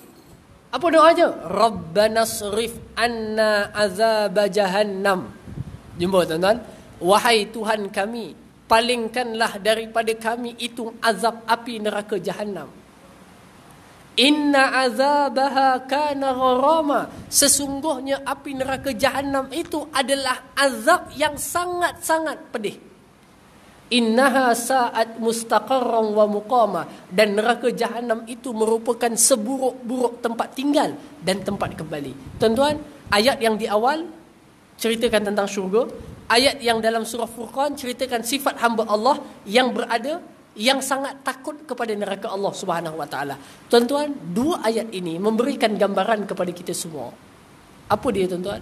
apa doa aja rabbanasrif anna azab Jumpa tuan-tuan. Wahai Tuhan kami, palingkanlah daripada kami itu azab api neraka jahanam. Inna azabaha kana gharama. Sesungguhnya api neraka jahanam itu adalah azab yang sangat-sangat pedih. Innaha sa'at mustaqarran wa muqama dan neraka jahanam itu merupakan seburuk-buruk tempat tinggal dan tempat kembali. Tuan-tuan, ayat yang di awal ceritakan tentang syurga. Ayat yang dalam surah Furqan ceritakan sifat hamba Allah yang berada yang sangat takut kepada neraka Allah Subhanahu Wa Taala. Tuan-tuan, dua ayat ini memberikan gambaran kepada kita semua. Apa dia tuan-tuan?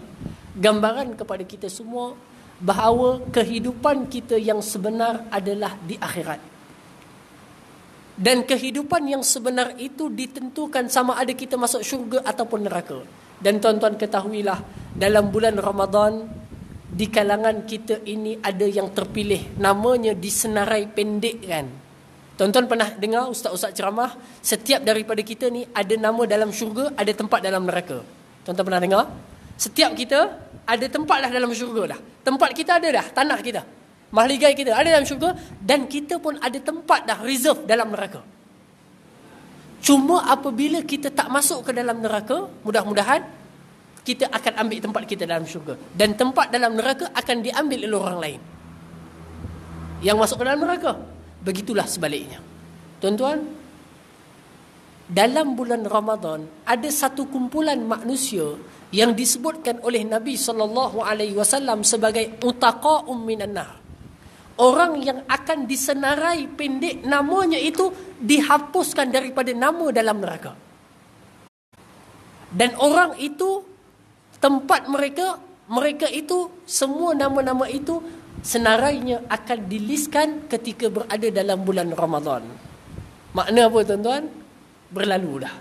Gambaran kepada kita semua bahawa kehidupan kita yang sebenar adalah di akhirat. Dan kehidupan yang sebenar itu ditentukan sama ada kita masuk syurga ataupun neraka. Dan tuan-tuan ketahuilah dalam bulan Ramadan di kalangan kita ini ada yang terpilih namanya disenarai pendek kan. Tuan-tuan pernah dengar ustaz-ustaz ceramah setiap daripada kita ni ada nama dalam syurga, ada tempat dalam neraka. Tuan-tuan pernah dengar? Setiap kita ada tempat dah dalam syurga dah. Tempat kita ada dah, tanah kita. Mahligai kita ada dalam syurga dan kita pun ada tempat dah reserve dalam neraka. Cuma apabila kita tak masuk ke dalam neraka, mudah-mudahan kita akan ambil tempat kita dalam syurga. Dan tempat dalam neraka akan diambil oleh orang lain. Yang masuk ke dalam neraka. Begitulah sebaliknya. Tuan-tuan, dalam bulan Ramadan ada satu kumpulan manusia yang disebutkan oleh Nabi saw sebagai utaqa umminan orang yang akan disenarai pendek namanya itu dihapuskan daripada nama dalam neraka. Dan orang itu tempat mereka, mereka itu semua nama-nama itu senarainya akan diliskan ketika berada dalam bulan Ramadan. Makna apa tuan-tuan? Berlalu dah.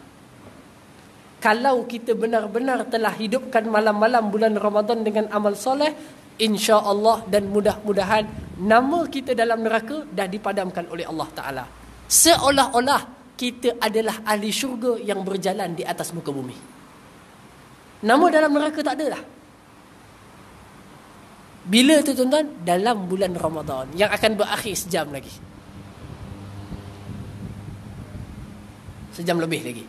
Kalau kita benar-benar telah hidupkan malam-malam bulan Ramadan dengan amal soleh, Insyaallah dan mudah-mudahan nama kita dalam neraka dah dipadamkan oleh Allah Taala. Seolah-olah kita adalah ahli syurga yang berjalan di atas muka bumi. Nama dalam neraka tak adalah. Bila tu tuan-tuan? Dalam bulan Ramadan yang akan berakhir sejam lagi. Sejam lebih lagi.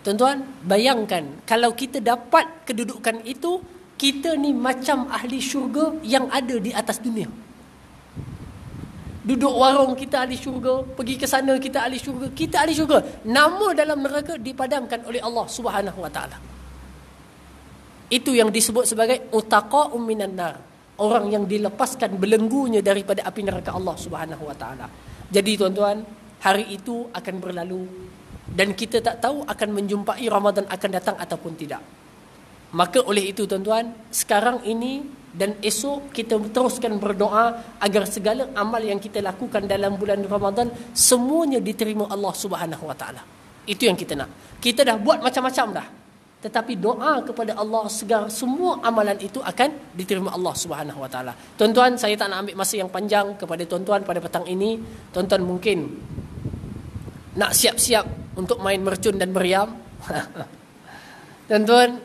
Tuan-tuan, bayangkan kalau kita dapat kedudukan itu, kita ni macam ahli syurga yang ada di atas dunia. Duduk warung kita ahli syurga, pergi ke sana kita ahli syurga, kita ahli syurga. Nama dalam neraka dipadamkan oleh Allah Subhanahu Wa Taala. Itu yang disebut sebagai utaqa minan nar. Orang yang dilepaskan belenggunya daripada api neraka Allah Subhanahu Wa Taala. Jadi tuan-tuan, hari itu akan berlalu dan kita tak tahu akan menjumpai Ramadan akan datang ataupun tidak. Maka oleh itu tuan-tuan, sekarang ini dan esok kita teruskan berdoa agar segala amal yang kita lakukan dalam bulan Ramadan semuanya diterima Allah Subhanahu Wa Taala. Itu yang kita nak. Kita dah buat macam-macam dah. Tetapi doa kepada Allah segar semua amalan itu akan diterima Allah Subhanahu Wa Taala. Tuan-tuan, saya tak nak ambil masa yang panjang kepada tuan-tuan pada petang ini. Tuan-tuan mungkin nak siap-siap untuk main mercun dan beriam. Tuan-tuan,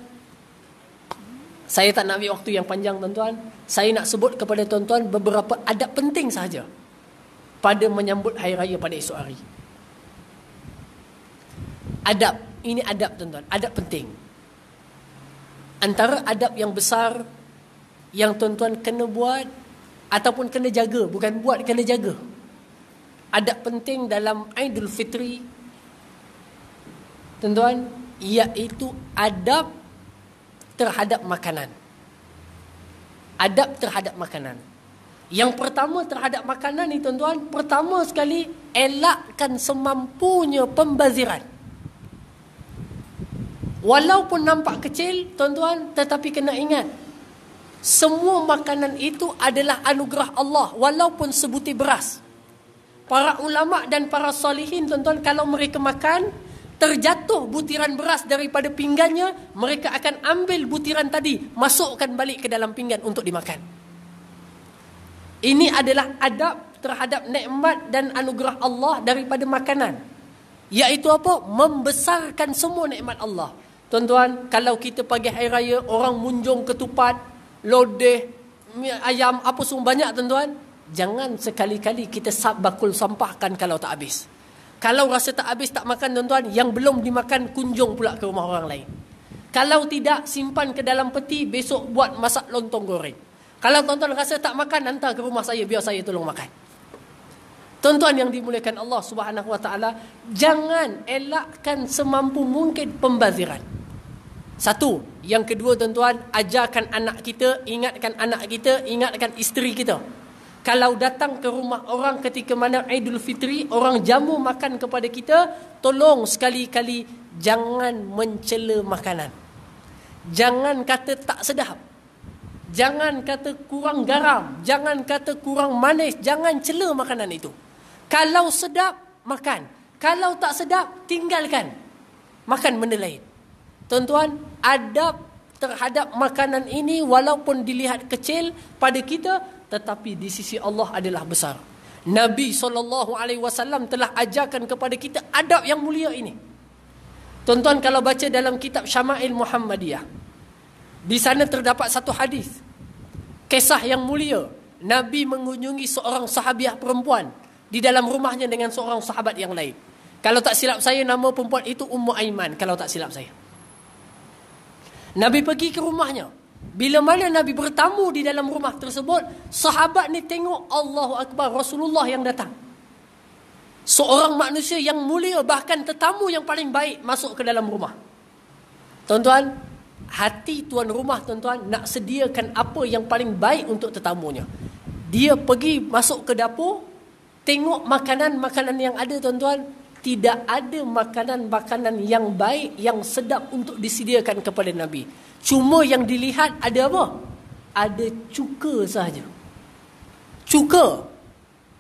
saya tak nak ambil waktu yang panjang tuan-tuan. Saya nak sebut kepada tuan-tuan beberapa adab penting sahaja. Pada menyambut hari raya pada esok hari. Adab. Ini adab tuan-tuan. Adab penting. Antara adab yang besar yang tuan-tuan kena buat ataupun kena jaga. Bukan buat, kena jaga. Adab penting dalam Aidilfitri tuan-tuan iaitu adab terhadap makanan. Adab terhadap makanan. Yang pertama terhadap makanan ni tuan-tuan, pertama sekali elakkan semampunya pembaziran. Walaupun nampak kecil tuan-tuan, tetapi kena ingat semua makanan itu adalah anugerah Allah walaupun sebuti beras. Para ulama dan para salihin tuan-tuan kalau mereka makan, terjatuh butiran beras daripada pinggannya, mereka akan ambil butiran tadi, masukkan balik ke dalam pinggan untuk dimakan. Ini adalah adab terhadap nikmat dan anugerah Allah daripada makanan. Yaitu apa? Membesarkan semua nikmat Allah. Tuan-tuan, kalau kita pagi hari raya, orang munjung ketupat, lodeh, ayam, apa semua banyak tuan-tuan. Jangan sekali-kali kita sab bakul sampahkan kalau tak habis. Kalau rasa tak habis tak makan tuan-tuan Yang belum dimakan kunjung pula ke rumah orang lain Kalau tidak simpan ke dalam peti Besok buat masak lontong goreng Kalau tuan-tuan rasa tak makan Hantar ke rumah saya biar saya tolong makan Tuan-tuan yang dimuliakan Allah subhanahu wa ta'ala Jangan elakkan semampu mungkin pembaziran Satu Yang kedua tuan-tuan Ajarkan anak kita Ingatkan anak kita Ingatkan isteri kita kalau datang ke rumah orang ketika mana Aidul Fitri, orang jamu makan kepada kita, tolong sekali-kali jangan mencela makanan. Jangan kata tak sedap. Jangan kata kurang garam, jangan kata kurang manis, jangan cela makanan itu. Kalau sedap, makan. Kalau tak sedap, tinggalkan. Makan benda lain. Tuan-tuan, adab terhadap makanan ini walaupun dilihat kecil pada kita tetapi di sisi Allah adalah besar. Nabi SAW telah ajarkan kepada kita adab yang mulia ini. Tuan-tuan kalau baca dalam kitab Syama'il Muhammadiyah. Di sana terdapat satu hadis. Kisah yang mulia. Nabi mengunjungi seorang sahabiah perempuan. Di dalam rumahnya dengan seorang sahabat yang lain. Kalau tak silap saya nama perempuan itu Ummu Aiman. Kalau tak silap saya. Nabi pergi ke rumahnya. Bila mana Nabi bertamu di dalam rumah tersebut, sahabat ni tengok Allahu Akbar Rasulullah yang datang. Seorang manusia yang mulia bahkan tetamu yang paling baik masuk ke dalam rumah. Tuan-tuan, hati tuan rumah tuan-tuan nak sediakan apa yang paling baik untuk tetamunya. Dia pergi masuk ke dapur, tengok makanan-makanan yang ada tuan-tuan, tidak ada makanan-makanan yang baik yang sedap untuk disediakan kepada Nabi. Cuma yang dilihat ada apa? Ada cuka sahaja. Cuka.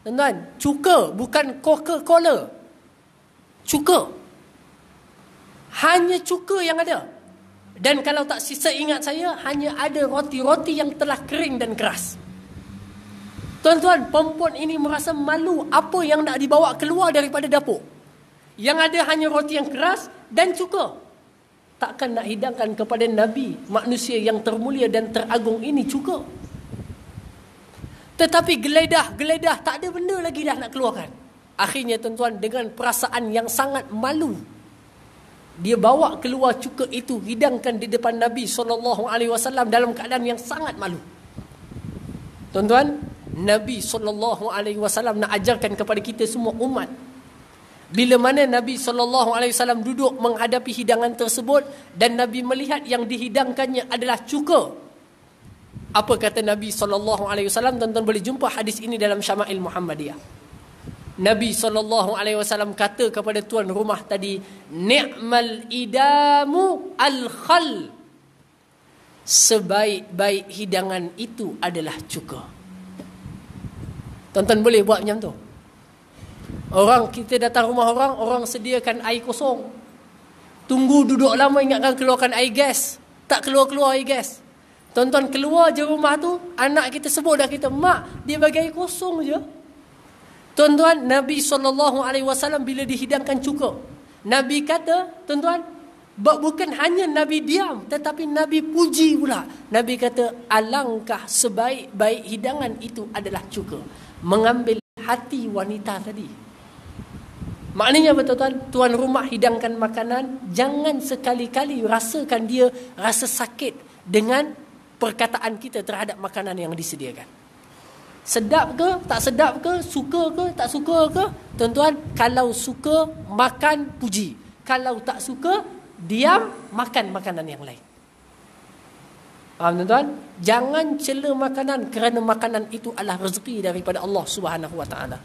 Tuan-tuan, cuka bukan Coca-Cola. Cuka. Hanya cuka yang ada. Dan kalau tak sisa ingat saya, hanya ada roti-roti yang telah kering dan keras. Tuan-tuan, perempuan ini merasa malu apa yang nak dibawa keluar daripada dapur. Yang ada hanya roti yang keras dan cuka. Takkan nak hidangkan kepada Nabi, manusia yang termulia dan teragung ini cuka. Tetapi geledah-geledah tak ada benda lagi dah nak keluarkan. Akhirnya tuan-tuan dengan perasaan yang sangat malu. Dia bawa keluar cuka itu hidangkan di depan Nabi SAW dalam keadaan yang sangat malu. Tuan-tuan, Nabi SAW nak ajarkan kepada kita semua umat bila mana Nabi saw duduk menghadapi hidangan tersebut dan Nabi melihat yang dihidangkannya adalah cuka. Apa kata Nabi saw? alaihi wasallam? Tonton boleh jumpa hadis ini dalam Syama'il Muhammadiyah. Nabi saw kata kepada tuan rumah tadi, "Ni'mal idamu al-khal." Sebaik-baik hidangan itu adalah cuka. Tonton boleh buat macam tu. Orang kita datang rumah orang, orang sediakan air kosong. Tunggu duduk lama ingatkan keluarkan air gas. Tak keluar-keluar air gas. Tonton keluar je rumah tu, anak kita sebut dah kita, mak dia bagi air kosong je. Tuan-tuan, Nabi SAW bila dihidangkan cukup. Nabi kata, tuan-tuan, bukan hanya Nabi diam, tetapi Nabi puji pula. Nabi kata, alangkah sebaik-baik hidangan itu adalah cukup. Mengambil hati wanita tadi. Maknanya apa tuan-tuan? Tuan rumah hidangkan makanan, jangan sekali-kali rasakan dia rasa sakit dengan perkataan kita terhadap makanan yang disediakan. Sedap ke, tak sedap ke, suka ke, tak suka ke? Tuan-tuan, kalau suka, makan, puji. Kalau tak suka, diam, makan makanan yang lain. Faham tuan-tuan? Jangan cela makanan kerana makanan itu adalah rezeki daripada Allah Subhanahu Wa Taala.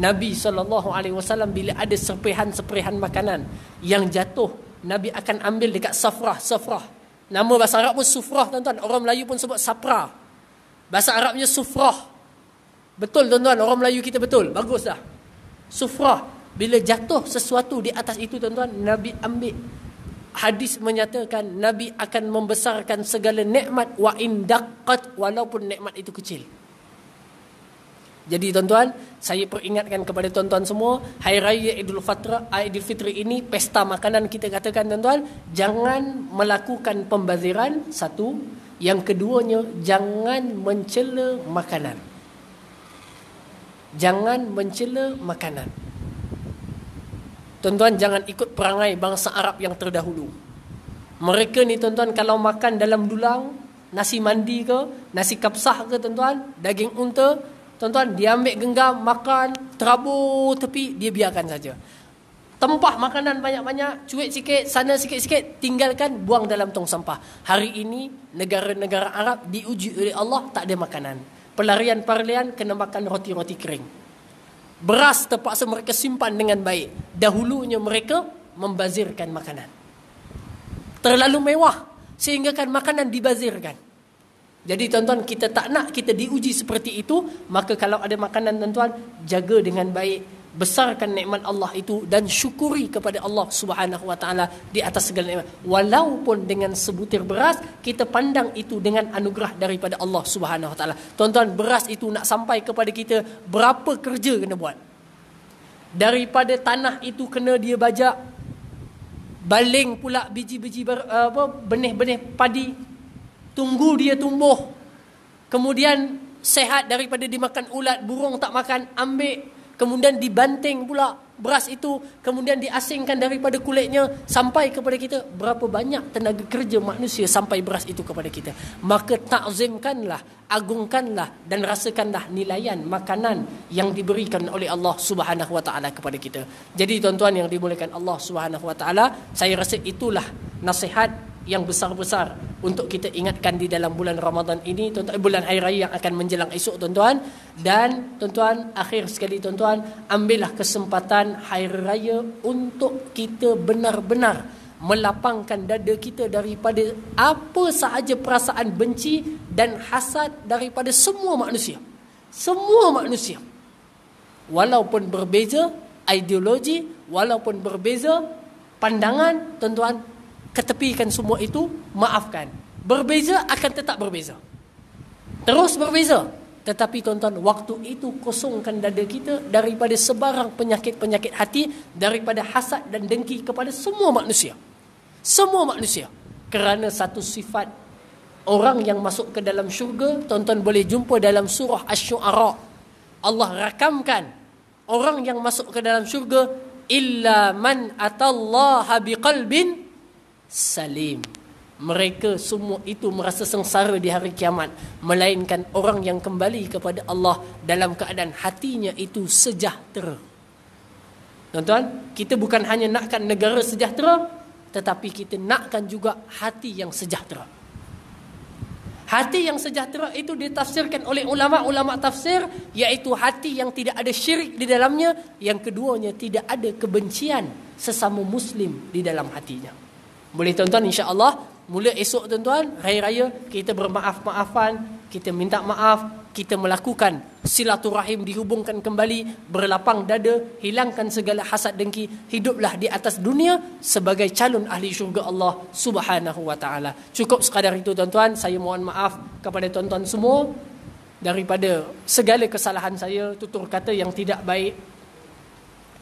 Nabi saw bila ada serpihan-serpihan makanan yang jatuh, Nabi akan ambil dekat safrah, safrah. Nama bahasa Arab pun sufrah tuan-tuan. Orang Melayu pun sebut sapra. Bahasa Arabnya sufrah. Betul tuan-tuan, orang Melayu kita betul. Baguslah. Sufrah. Bila jatuh sesuatu di atas itu tuan-tuan, Nabi ambil hadis menyatakan Nabi akan membesarkan segala nikmat wa indaqat walaupun nikmat itu kecil. Jadi tuan-tuan, saya peringatkan kepada tuan-tuan semua, Hari Raya Idul Fitri, Idul Fitri ini pesta makanan kita katakan tuan-tuan, jangan melakukan pembaziran satu, yang keduanya jangan mencela makanan. Jangan mencela makanan. Tuan-tuan jangan ikut perangai bangsa Arab yang terdahulu. Mereka ni tuan-tuan kalau makan dalam dulang, nasi mandi ke, nasi kapsah ke tuan-tuan, daging unta, tuan-tuan dia ambil genggam, makan, terabur tepi, dia biarkan saja. Tempah makanan banyak-banyak, cuit sikit, sana sikit-sikit, tinggalkan, buang dalam tong sampah. Hari ini, negara-negara Arab diuji oleh Allah, tak ada makanan. Pelarian-pelarian, kena makan roti-roti kering beras terpaksa mereka simpan dengan baik. Dahulunya mereka membazirkan makanan. Terlalu mewah sehingga kan makanan dibazirkan. Jadi tuan-tuan kita tak nak kita diuji seperti itu, maka kalau ada makanan tuan-tuan jaga dengan baik, besarkan nikmat Allah itu dan syukuri kepada Allah Subhanahu wa taala di atas segala nikmat walaupun dengan sebutir beras kita pandang itu dengan anugerah daripada Allah Subhanahu wa taala tuan-tuan beras itu nak sampai kepada kita berapa kerja kena buat daripada tanah itu kena dia bajak baling pula biji-biji eh, apa benih-benih padi tunggu dia tumbuh kemudian sehat daripada dimakan ulat burung tak makan ambil kemudian dibanting pula beras itu kemudian diasingkan daripada kulitnya sampai kepada kita berapa banyak tenaga kerja manusia sampai beras itu kepada kita maka takzimkanlah agungkanlah dan rasakanlah nilaian makanan yang diberikan oleh Allah Subhanahu wa taala kepada kita jadi tuan-tuan yang dimuliakan Allah Subhanahu wa taala saya rasa itulah nasihat yang besar-besar untuk kita ingatkan di dalam bulan Ramadan ini tuan-tuan bulan air raya yang akan menjelang esok tuan-tuan dan tuan-tuan akhir sekali tuan-tuan ambillah kesempatan air raya untuk kita benar-benar melapangkan dada kita daripada apa sahaja perasaan benci dan hasad daripada semua manusia semua manusia walaupun berbeza ideologi walaupun berbeza pandangan tuan-tuan ketepikan semua itu, maafkan. Berbeza akan tetap berbeza. Terus berbeza. Tetapi tuan-tuan, waktu itu kosongkan dada kita daripada sebarang penyakit-penyakit hati, daripada hasad dan dengki kepada semua manusia. Semua manusia. Kerana satu sifat orang yang masuk ke dalam syurga, tuan-tuan boleh jumpa dalam surah Ash-Shu'ara. Allah rakamkan orang yang masuk ke dalam syurga illa man atallaha biqalbin salim. Mereka semua itu merasa sengsara di hari kiamat melainkan orang yang kembali kepada Allah dalam keadaan hatinya itu sejahtera. Tuan-tuan, kita bukan hanya nakkan negara sejahtera tetapi kita nakkan juga hati yang sejahtera. Hati yang sejahtera itu ditafsirkan oleh ulama-ulama tafsir iaitu hati yang tidak ada syirik di dalamnya, yang keduanya tidak ada kebencian sesama muslim di dalam hatinya. Boleh tuan-tuan insya-Allah mula esok tuan-tuan hari raya kita bermaaf-maafan, kita minta maaf, kita melakukan silaturahim dihubungkan kembali, berlapang dada, hilangkan segala hasad dengki, hiduplah di atas dunia sebagai calon ahli syurga Allah Subhanahu wa taala. Cukup sekadar itu tuan-tuan, saya mohon maaf kepada tuan-tuan semua daripada segala kesalahan saya, tutur kata yang tidak baik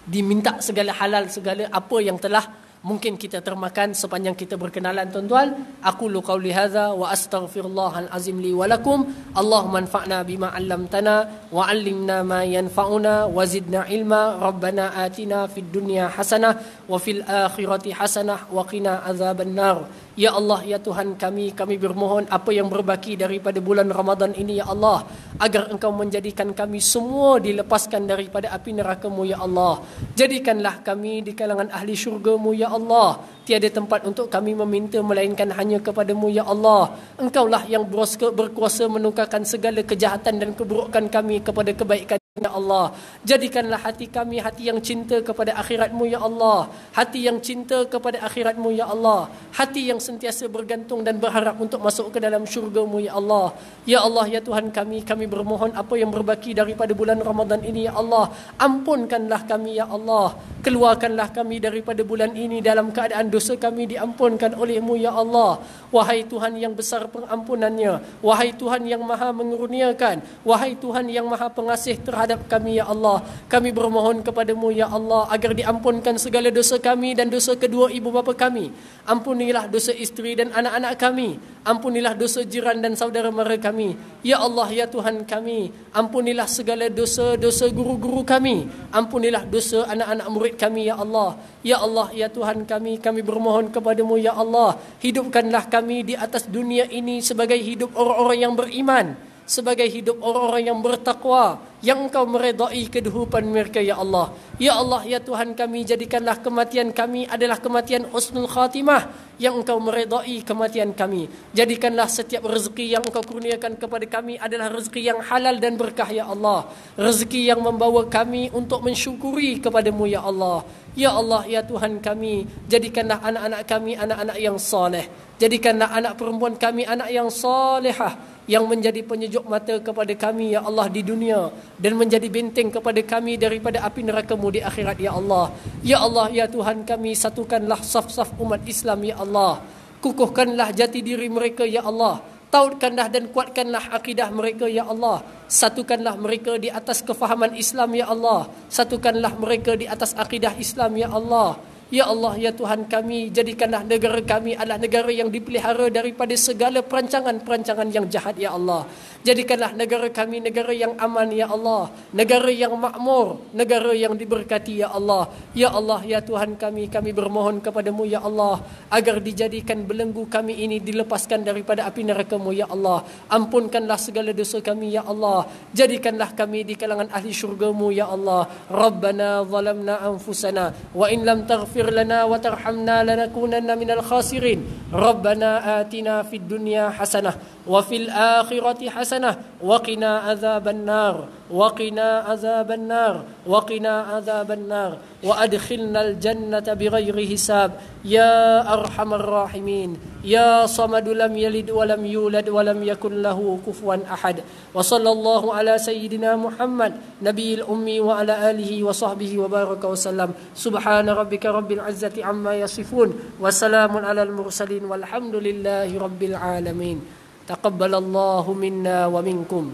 diminta segala halal segala apa yang telah mungkin kita termakan sepanjang kita berkenalan tuan-tuan aku lu qauli hadza wa astaghfirullah azim li wa lakum allahumma anfa'na bima 'allamtana wa 'allimna ma yanfa'una wa zidna ilma rabbana atina fid dunya hasanah wa fil akhirati hasanah wa qina azaban nar Ya Allah, Ya Tuhan kami, kami bermohon apa yang berbaki daripada bulan Ramadan ini, Ya Allah. Agar engkau menjadikan kami semua dilepaskan daripada api neraka-Mu, Ya Allah. Jadikanlah kami di kalangan ahli syurga-Mu, Ya Allah. Tiada tempat untuk kami meminta melainkan hanya kepada-Mu, Ya Allah. Engkaulah yang berkuasa menukarkan segala kejahatan dan keburukan kami kepada kebaikan. Ya Allah, jadikanlah hati kami hati yang cinta kepada akhiratmu Ya Allah, hati yang cinta kepada akhiratmu Ya Allah, hati yang sentiasa bergantung dan berharap untuk masuk ke dalam syurgamu Ya Allah, Ya Allah Ya Tuhan kami, kami bermohon apa yang berbaki daripada bulan Ramadan ini Ya Allah ampunkanlah kami Ya Allah keluarkanlah kami daripada bulan ini dalam keadaan dosa kami diampunkan olehmu Ya Allah, wahai Tuhan yang besar pengampunannya, wahai Tuhan yang maha menguruniakan, wahai Tuhan yang maha pengasih terhadap terhadap kami ya Allah. Kami bermohon kepadamu ya Allah agar diampunkan segala dosa kami dan dosa kedua ibu bapa kami. Ampunilah dosa isteri dan anak-anak kami. Ampunilah dosa jiran dan saudara mara kami. Ya Allah ya Tuhan kami, ampunilah segala dosa-dosa guru-guru kami. Ampunilah dosa anak-anak murid kami ya Allah. Ya Allah ya Tuhan kami, kami bermohon kepadamu ya Allah, hidupkanlah kami di atas dunia ini sebagai hidup orang-orang yang beriman sebagai hidup orang-orang yang bertakwa yang engkau meredai kehidupan mereka ya Allah ya Allah ya Tuhan kami jadikanlah kematian kami adalah kematian usnul khatimah yang engkau meredai kematian kami jadikanlah setiap rezeki yang engkau kurniakan kepada kami adalah rezeki yang halal dan berkah ya Allah rezeki yang membawa kami untuk mensyukuri kepadamu ya Allah ya Allah ya Tuhan kami jadikanlah anak-anak kami anak-anak yang soleh, jadikanlah anak perempuan kami anak yang salehah yang menjadi penyejuk mata kepada kami ya Allah di dunia dan menjadi benteng kepada kami daripada api neraka-Mu di akhirat ya Allah. Ya Allah ya Tuhan kami satukanlah saf-saf umat Islam ya Allah. Kukuhkanlah jati diri mereka ya Allah. Tautkanlah dan kuatkanlah akidah mereka ya Allah. Satukanlah mereka di atas kefahaman Islam ya Allah. Satukanlah mereka di atas akidah Islam ya Allah. Ya Allah, Ya Tuhan kami, jadikanlah negara kami adalah negara yang dipelihara daripada segala perancangan-perancangan yang jahat, Ya Allah. Jadikanlah negara kami negara yang aman, Ya Allah. Negara yang makmur, negara yang diberkati, Ya Allah. Ya Allah, Ya Tuhan kami, kami bermohon kepadamu, Ya Allah. Agar dijadikan belenggu kami ini dilepaskan daripada api neraka-Mu, Ya Allah. Ampunkanlah segala dosa kami, Ya Allah. Jadikanlah kami di kalangan ahli syurga-Mu, Ya Allah. Rabbana zalamna anfusana, wa in lam taghfir اغفر لنا وترحمنا لنكونن من الخاسرين ربنا آتنا في الدنيا حسنة وفي الآخرة حسنة وقنا عذاب النار وقنا عذاب النار وقنا عذاب النار وأدخلنا الجنة بغير حساب يا أرحم الراحمين يا صمد لم يلد ولم يولد ولم يكن له كفوا أحد وصلى الله على سيدنا محمد نبي الأمي وعلى آله وصحبه وبارك وسلم سبحان ربك رب العزة عما يصفون وسلام على المرسلين والحمد لله رب العالمين تقبل الله منا ومنكم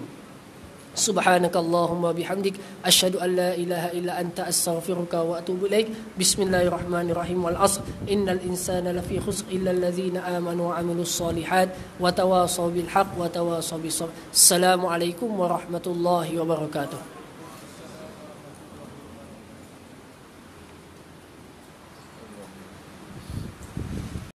سبحانك اللهم وبحمدك أشهد أن لا إله إلا أنت أستغفرك وأتوب إليك بسم الله الرحمن الرحيم والأصل إن الإنسان لفي خسر إلا الذين آمنوا وعملوا الصالحات وتواصوا بالحق وتواصوا بالصبر السلام عليكم ورحمة الله وبركاته